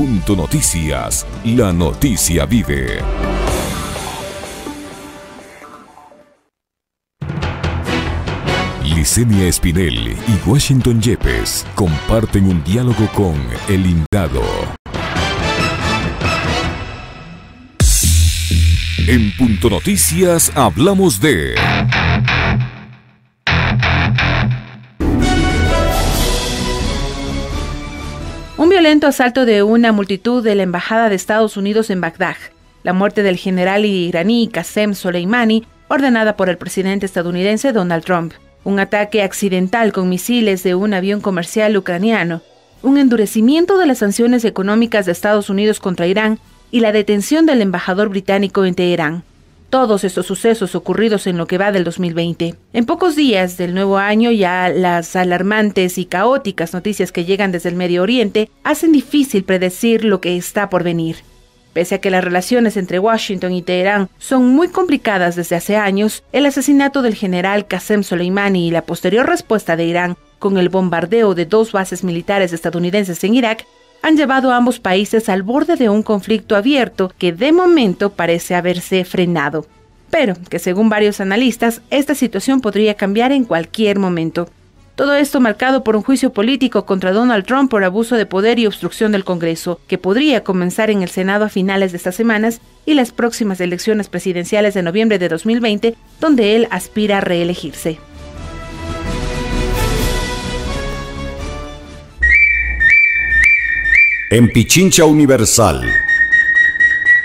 Punto Noticias, la noticia vive. Licenia Espinel y Washington Yepes comparten un diálogo con El Indado. En Punto Noticias hablamos de... violento asalto de una multitud de la Embajada de Estados Unidos en Bagdad, la muerte del general iraní Qasem Soleimani, ordenada por el presidente estadounidense Donald Trump, un ataque accidental con misiles de un avión comercial ucraniano, un endurecimiento de las sanciones económicas de Estados Unidos contra Irán y la detención del embajador británico en Teherán todos estos sucesos ocurridos en lo que va del 2020. En pocos días del nuevo año ya las alarmantes y caóticas noticias que llegan desde el Medio Oriente hacen difícil predecir lo que está por venir. Pese a que las relaciones entre Washington y Teherán son muy complicadas desde hace años, el asesinato del general Qasem Soleimani y la posterior respuesta de Irán con el bombardeo de dos bases militares estadounidenses en Irak han llevado a ambos países al borde de un conflicto abierto que de momento parece haberse frenado, pero que según varios analistas esta situación podría cambiar en cualquier momento. Todo esto marcado por un juicio político contra Donald Trump por abuso de poder y obstrucción del Congreso, que podría comenzar en el Senado a finales de estas semanas y las próximas elecciones presidenciales de noviembre de 2020, donde él aspira a reelegirse. En Pichincha Universal.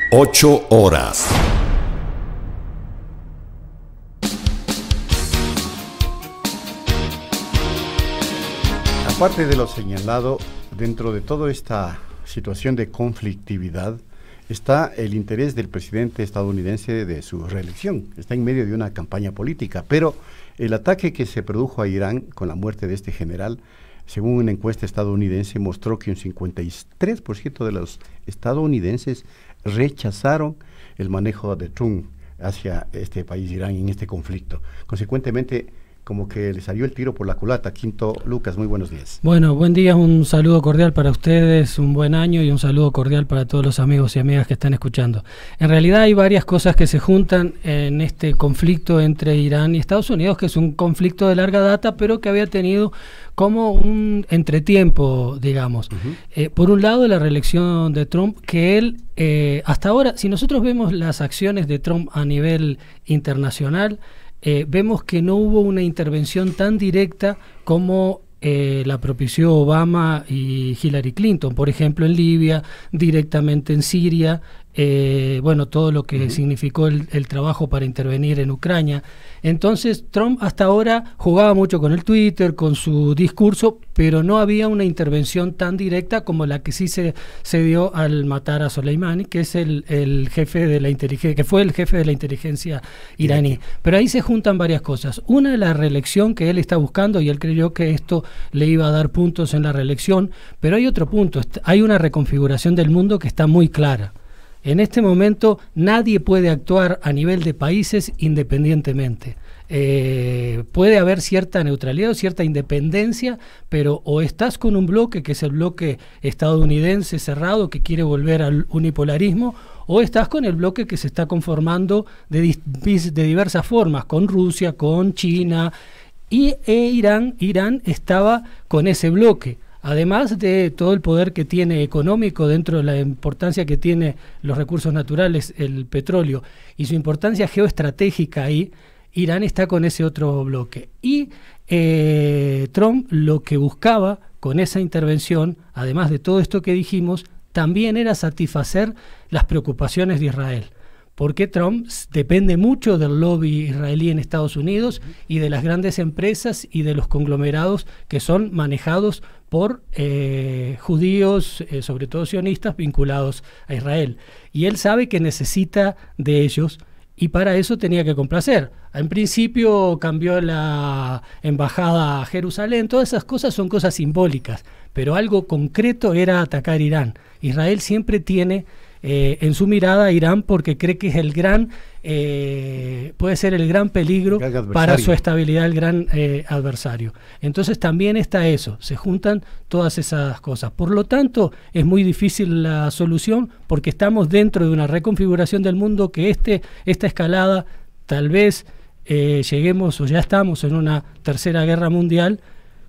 Ocho horas. Aparte de lo señalado, dentro de toda esta situación de conflictividad está el interés del presidente estadounidense de su reelección. Está en medio de una campaña política, pero el ataque que se produjo a Irán con la muerte de este general según una encuesta estadounidense, mostró que un 53% de los estadounidenses rechazaron el manejo de Trump hacia este país Irán en este conflicto. Consecuentemente, como que le salió el tiro por la culata. Quinto Lucas, muy buenos días. Bueno, buen día, un saludo cordial para ustedes, un buen año y un saludo cordial para todos los amigos y amigas que están escuchando. En realidad hay varias cosas que se juntan en este conflicto entre Irán y Estados Unidos, que es un conflicto de larga data, pero que había tenido como un entretiempo, digamos. Eh, por un lado, la reelección de Trump, que él eh, hasta ahora, si nosotros vemos las acciones de Trump a nivel internacional, eh, vemos que no hubo una intervención tan directa como eh, la propició Obama y Hillary Clinton, por ejemplo, en Libia, directamente en Siria, eh, bueno, todo lo que significó el, trabajo para intervenir en Ucrania. Entonces, Trump hasta ahora jugaba mucho con el Twitter, con su discurso, pero no había una intervención tan directa como la que sí se, dio al matar a Soleimani, que es el, jefe de la inteligencia, que fue el jefe de la inteligencia iraní. Pero ahí se juntan varias cosas. Una es la reelección que él está buscando y él creyó que esto le iba a dar puntos en la reelección, pero hay otro punto, hay una reconfiguración del mundo que está muy clara. En este momento nadie puede actuar a nivel de países independientemente. Eh, puede haber cierta neutralidad o cierta independencia, pero o estás con un bloque, que es el bloque estadounidense cerrado, que quiere volver al unipolarismo, o estás con el bloque que se está conformando de, de diversas formas, con Rusia, con China, y e Irán, Irán estaba con ese bloque además de todo el poder que tiene económico dentro de la importancia que tiene los recursos naturales, el petróleo, y su importancia geoestratégica ahí, Irán está con ese otro bloque. Y eh, Trump lo que buscaba con esa intervención, además de todo esto que dijimos, también era satisfacer las preocupaciones de Israel porque Trump depende mucho del lobby israelí en Estados Unidos y de las grandes empresas y de los conglomerados que son manejados por eh, judíos, eh, sobre todo sionistas, vinculados a Israel. Y él sabe que necesita de ellos y para eso tenía que complacer. En principio cambió la embajada a Jerusalén, todas esas cosas son cosas simbólicas, pero algo concreto era atacar Irán. Israel siempre tiene eh, en su mirada a Irán porque cree que es el gran, eh, puede ser el gran peligro para su estabilidad, el gran eh, adversario. Entonces también está eso, se juntan todas esas cosas. Por lo tanto, es muy difícil la solución porque estamos dentro de una reconfiguración del mundo que este, esta escalada tal vez... lleguemos o ya estamos en una tercera guerra mundial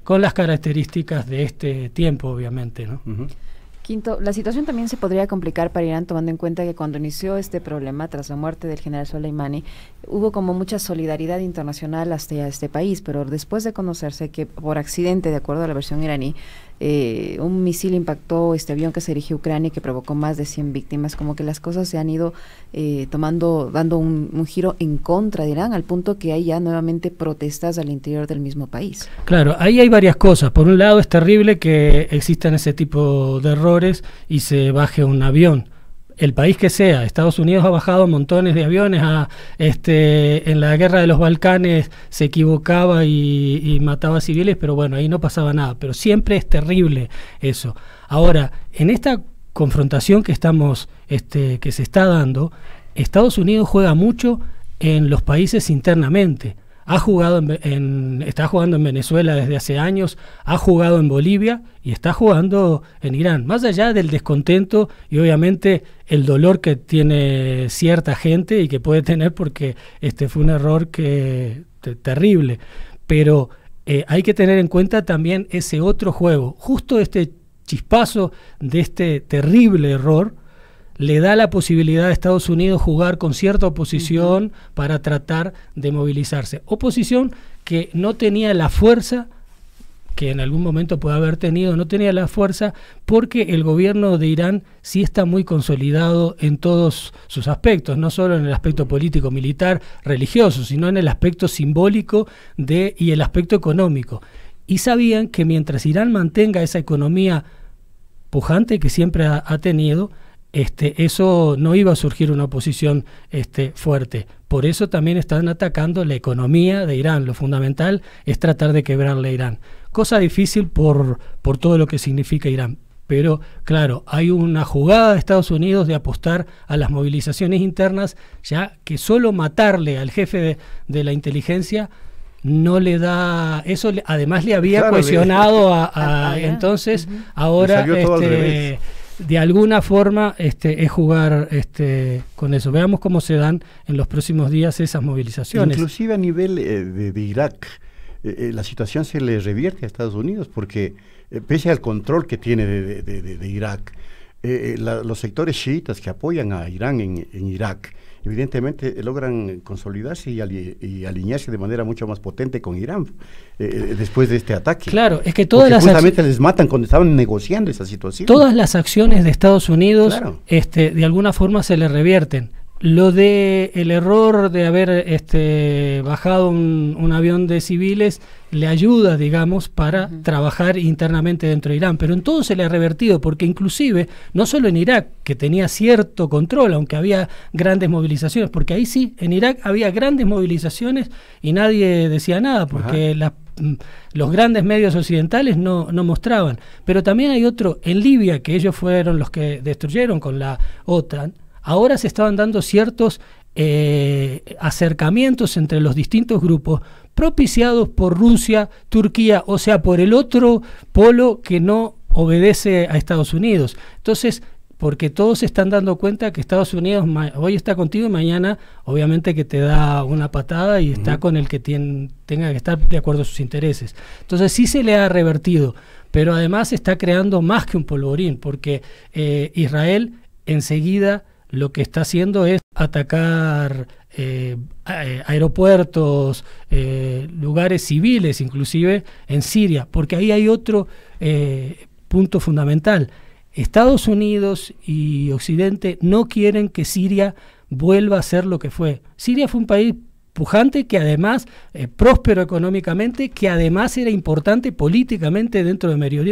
con las características de este tiempo, obviamente. ¿no? Quinto, la situación también se podría complicar para Irán tomando en cuenta que cuando inició este problema tras la muerte del general Soleimani, hubo como mucha solidaridad internacional hacia este país, pero después de conocerse que por accidente, de acuerdo a la versión iraní, eh, un misil impactó este avión que se dirigió a Ucrania y que provocó más de 100 víctimas. Como que las cosas se han ido eh, tomando, dando un, un, giro en contra de Irán, al punto que hay ya nuevamente protestas al interior del mismo país. Claro, ahí hay varias cosas. Por un lado, es terrible que existan ese tipo de errores y se baje un avión el país que sea, Estados Unidos ha bajado montones de aviones, este, en la guerra de los Balcanes se equivocaba y, mataba civiles, pero bueno, ahí no pasaba nada, pero siempre es terrible eso. Ahora, en esta confrontación que estamos, este, que se está dando, Estados Unidos juega mucho en los países internamente ha jugado en, está jugando en Venezuela desde hace años, ha jugado en Bolivia y está jugando en Irán. Más allá del descontento y obviamente el dolor que tiene cierta gente y que puede tener porque este fue un error que terrible, pero eh, hay que tener en cuenta también ese otro juego, justo este chispazo de este terrible error le da la posibilidad a Estados Unidos jugar con cierta oposición para tratar de movilizarse. Oposición que no tenía la fuerza que en algún momento puede haber tenido, no tenía la fuerza, porque el gobierno de Irán sí está muy consolidado en todos sus aspectos, no solo en el aspecto político, militar, religioso, sino en el aspecto simbólico de, y el aspecto económico. Y sabían que mientras Irán mantenga esa economía pujante que siempre ha tenido, este, eso no iba a surgir una oposición este, fuerte. Por eso también están atacando la economía de Irán. Lo fundamental es tratar de quebrarle a Irán. Cosa difícil por, por todo lo que significa Irán. Pero claro, hay una jugada de Estados Unidos de apostar a las movilizaciones internas, ya que solo matarle al jefe de, la inteligencia no le da eso además le había cuestionado cohesionado a, entonces ahora este, de alguna forma este, es jugar este, con eso. Veamos cómo se dan en los próximos días esas movilizaciones. Inclusive a nivel eh, de, Irak, eh, eh, la situación se le revierte a Estados Unidos porque pese al control que tiene de, de, Irak, los sectores chiitas que apoyan a Irán en, en Irak, evidentemente eh, logran consolidarse y, alinearse de manera mucho más potente con Irán eh, eh, después de este ataque. Claro, es que todas Porque las justamente les matan cuando estaban negociando esa situación. Todas las acciones de Estados Unidos, este, de alguna forma se le revierten. Lo de el error de haber este, bajado un, avión de civiles le ayuda, digamos, para trabajar internamente dentro de Irán. Pero en todo se le ha revertido, porque inclusive, no solo en Irak, que tenía cierto control, aunque había grandes movilizaciones, porque ahí sí, en Irak había grandes movilizaciones y nadie decía nada, porque mm, los grandes medios occidentales no, no, mostraban. Pero también hay otro en Libia, que ellos fueron los que destruyeron con la OTAN, Ahora se estaban dando ciertos eh, acercamientos entre los distintos grupos propiciados por Rusia, Turquía, o sea, por el otro polo que no obedece a Estados Unidos. Entonces, porque todos se están dando cuenta que Estados Unidos hoy está contigo y mañana obviamente que te da una patada y está con el que tenga que estar de acuerdo a sus intereses. Entonces sí se le ha revertido, pero además está creando más que un polvorín, porque eh, Israel enseguida lo que está haciendo es atacar eh, eh, aeropuertos, eh, lugares civiles inclusive en Siria, porque ahí hay otro punto fundamental. Estados Unidos y Occidente no quieren que Siria vuelva a ser lo que fue. Siria fue un país pujante, que además eh, próspero económicamente, que además era importante políticamente dentro de Medio,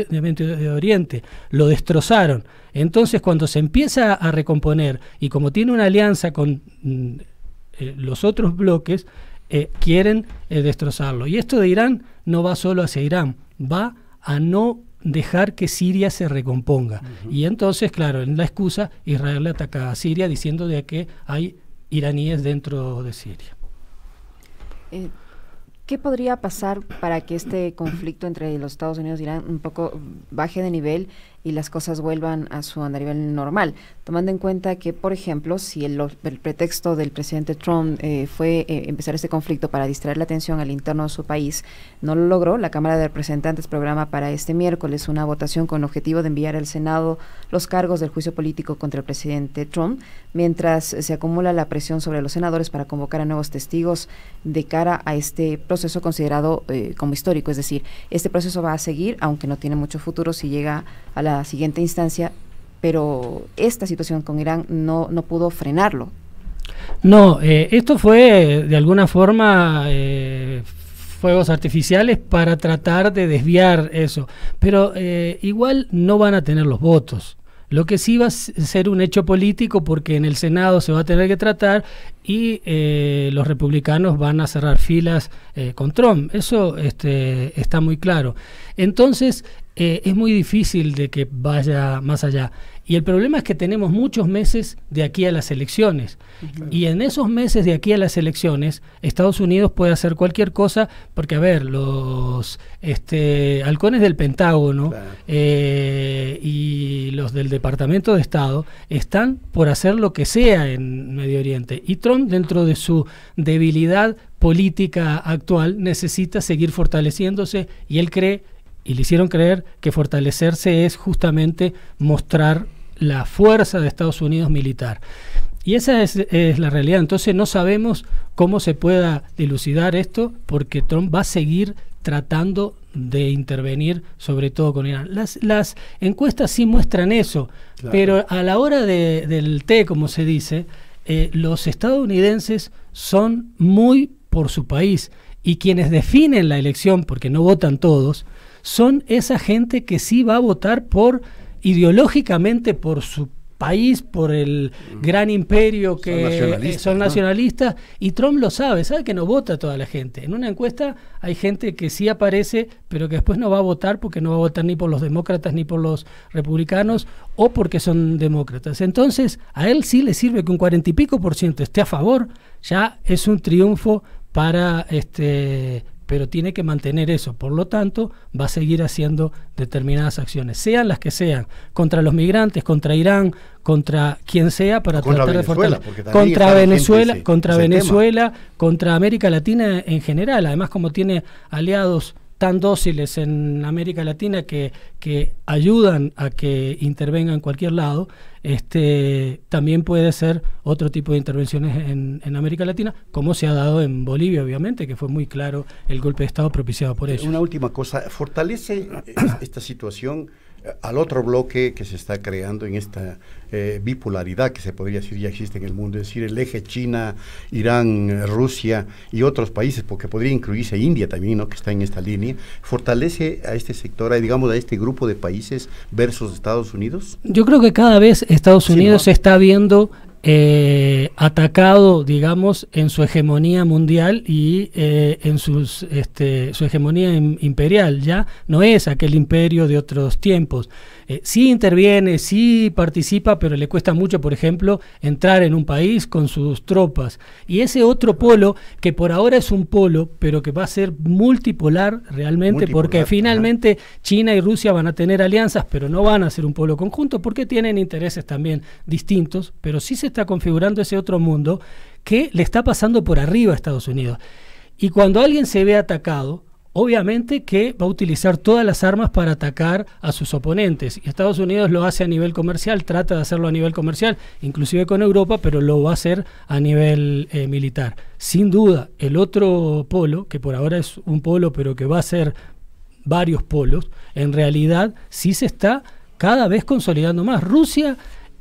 Oriente. Lo destrozaron. Entonces, cuando se empieza a recomponer y como tiene una alianza con mm, eh, los otros bloques, eh, quieren destrozarlo. Y esto de Irán no va solo hacia Irán, va a no dejar que Siria se recomponga. Y entonces, claro, en la excusa, Israel le ataca a Siria diciendo de que hay iraníes dentro de Siria. Eh, ¿Qué podría pasar para que este conflicto entre los Estados Unidos y Irán un poco baje de nivel y las cosas vuelvan a su nivel normal, tomando en cuenta que, por ejemplo, si el, pretexto del presidente Trump eh, fue eh, empezar este conflicto para distraer la atención al interno de su país, no lo logró. La Cámara de Representantes programa para este miércoles una votación con el objetivo de enviar al Senado los cargos del juicio político contra el presidente Trump, mientras se acumula la presión sobre los senadores para convocar a nuevos testigos de cara a este proceso considerado eh, como histórico. Es decir, este proceso va a seguir, aunque no tiene mucho futuro si llega a la siguiente instancia, pero esta situación con Irán no, no pudo frenarlo. No, eh, esto fue de alguna forma eh, fuegos artificiales para tratar de desviar eso, pero eh, igual no van a tener los votos. Lo que sí va a ser un hecho político porque en el Senado se va a tener que tratar y los republicanos van a cerrar filas con Trump. Eso este, está muy claro. Entonces, eh, es muy difícil de que vaya más allá. Y el problema es que tenemos muchos meses de aquí a las elecciones. Y en esos meses de aquí a las elecciones, Estados Unidos puede hacer cualquier cosa, porque a ver, los este, halcones del Pentágono eh, y los del Departamento de Estado están por hacer lo que sea en Medio Oriente. Y Trump, dentro de su debilidad política actual, necesita seguir fortaleciéndose y él cree y le hicieron creer que fortalecerse es justamente mostrar la fuerza de Estados Unidos militar. Y esa es, la realidad. Entonces no sabemos cómo se pueda dilucidar esto porque Trump va a seguir tratando de intervenir sobre todo con Irán. Las, encuestas sí muestran eso, pero a la hora del té, como se dice, eh, los estadounidenses son muy por su país y quienes definen la elección, porque no votan todos, son esa gente que sí va a votar por ideológicamente por su país, por el gran imperio que son nacionalistas, y Trump lo sabe, sabe que no vota toda la gente. En una encuesta hay gente que sí aparece, pero que después no va a votar porque no va a votar ni por los demócratas ni por los republicanos o porque son demócratas. Entonces, a él sí le sirve que un cuarenta y pico por ciento esté a favor, ya es un triunfo para este pero tiene que mantener eso. Por lo tanto, va a seguir haciendo determinadas acciones, sean las que sean, contra los migrantes, contra Irán, contra quien sea, para tratar de fortalecer. Contra Venezuela, contra Venezuela, contra América Latina en general. Además, como tiene aliados tan dóciles en América Latina que, que ayudan a que intervenga en cualquier lado, este, también puede ser otro tipo de intervenciones en, América Latina, como se ha dado en Bolivia, obviamente, que fue muy claro el golpe de Estado propiciado por eso. Eh, una última cosa, ¿fortalece eh, esta situación? al otro bloque que se está creando en esta eh, bipolaridad que se podría decir ya existe en el mundo, es decir, el eje China, Irán, Rusia y otros países, porque podría incluirse India también, ¿no? que está en esta línea, fortalece a este sector, a, digamos, a este grupo de países versus Estados Unidos? Yo creo que cada vez Estados Unidos se está viendo eh, atacado, digamos, en su hegemonía mundial y eh, en sus, este, su hegemonía imperial. Ya no es aquel imperio de otros tiempos. Eh, sí interviene, sí participa, pero le cuesta mucho, por ejemplo, entrar en un país con sus tropas. Y ese otro polo, que por ahora es un polo, pero que va a ser multipolar realmente, porque finalmente China y Rusia van a tener alianzas, pero no van a ser un polo conjunto, porque tienen intereses también distintos, pero sí se está configurando ese otro mundo que le está pasando por arriba a Estados Unidos. Y cuando alguien se ve atacado, obviamente que va a utilizar todas las armas para atacar a sus oponentes. Y Estados Unidos lo hace a nivel comercial, trata de hacerlo a nivel comercial, inclusive con Europa, pero lo va a hacer a nivel eh, militar. Sin duda, el otro polo, que por ahora es un polo, pero que va a ser varios polos, en realidad sí se está cada vez consolidando más. Rusia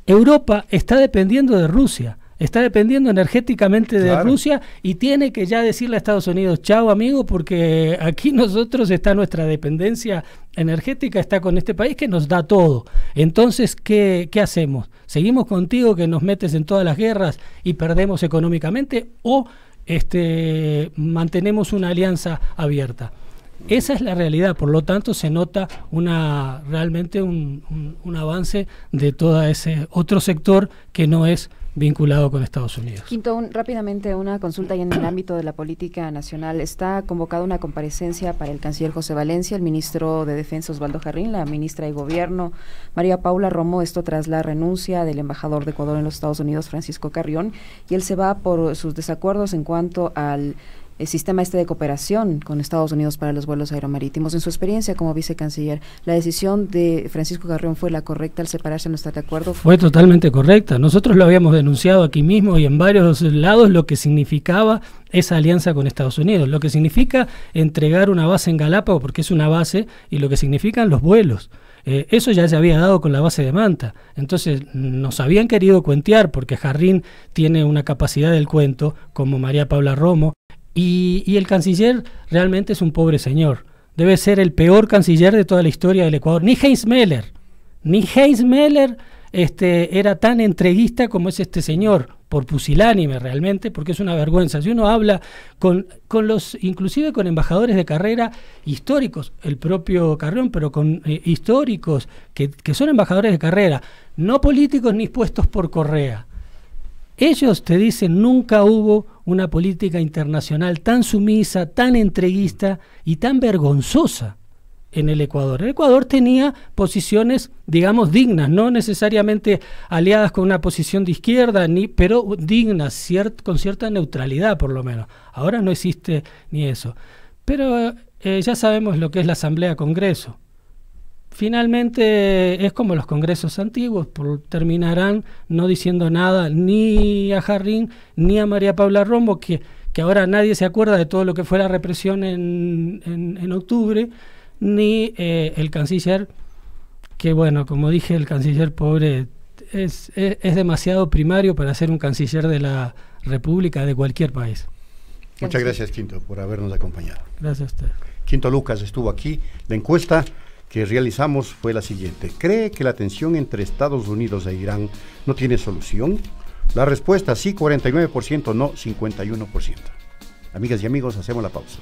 Europa está dependiendo de Rusia está dependiendo energéticamente de Rusia y tiene que ya decirle a Estados Unidos, chao amigo, porque aquí nosotros está nuestra dependencia energética, está con este país que nos da todo. Entonces, ¿qué, qué hacemos? ¿Seguimos contigo que nos metes en todas las guerras y perdemos económicamente o este, mantenemos una alianza abierta? Esa es la realidad, por lo tanto se nota una realmente un, avance de todo ese otro sector que no es vinculado con Estados Unidos. Quinto, rápidamente una consulta y en el ámbito de la política nacional. Está convocada una comparecencia para el canciller José Valencia, el ministro de Defensa Osvaldo Jarrín, la ministra de Gobierno María Paula Romo, esto tras la renuncia del embajador de Ecuador en los Estados Unidos, Francisco Carrión, y él se va por sus desacuerdos en cuanto al el sistema este de cooperación con Estados Unidos para los vuelos aeromarítimos. En su experiencia como vicecanciller, ¿la decisión de Francisco Carrión fue la correcta al separarse, de nuestro de acuerdo? Fue totalmente correcta. Nosotros lo habíamos denunciado aquí mismo y en varios lados lo que significaba esa alianza con Estados Unidos, lo que significa entregar una base en Galápagos, porque es una base, y lo que significan los vuelos. Eh, eso ya se había dado con la base de Manta. Entonces nos habían querido cuentear porque Jarrín tiene una capacidad del cuento como María Paula Romo, y, el canciller realmente es un pobre señor. Debe ser el peor canciller de toda la historia del Ecuador. Ni Heinz Meller, ni Heinz Meller este, era tan entreguista como es este señor, por pusilánime realmente, porque es una vergüenza. Si uno habla con, los, inclusive con embajadores de carrera históricos, el propio Carrión, pero con eh, históricos que, que son embajadores de carrera, no políticos ni puestos por correa. Ellos te dicen nunca hubo una política internacional tan sumisa, tan entreguista y tan vergonzosa en el Ecuador. El Ecuador tenía posiciones, digamos, dignas, no necesariamente aliadas con una posición de izquierda, ni, pero dignas, con cierta neutralidad por lo menos. Ahora no existe ni eso. Pero eh, ya sabemos lo que es la Asamblea Congreso finalmente es como los congresos antiguos, por, terminarán no diciendo nada ni a Jarrín ni a María Paula Rombo, que, que ahora nadie se acuerda de todo lo que fue la represión en, en, octubre, ni eh, el canciller, que bueno, como dije, el canciller pobre es, es, demasiado primario para ser un canciller de la República de cualquier país. Muchas gracias, Quinto, por habernos acompañado. Gracias a usted. Quinto Lucas estuvo aquí. La encuesta que realizamos fue la siguiente. ¿Cree que la tensión entre Estados Unidos e Irán no tiene solución? La respuesta sí, 49%, no, 51%. Amigas y amigos, hacemos la pausa.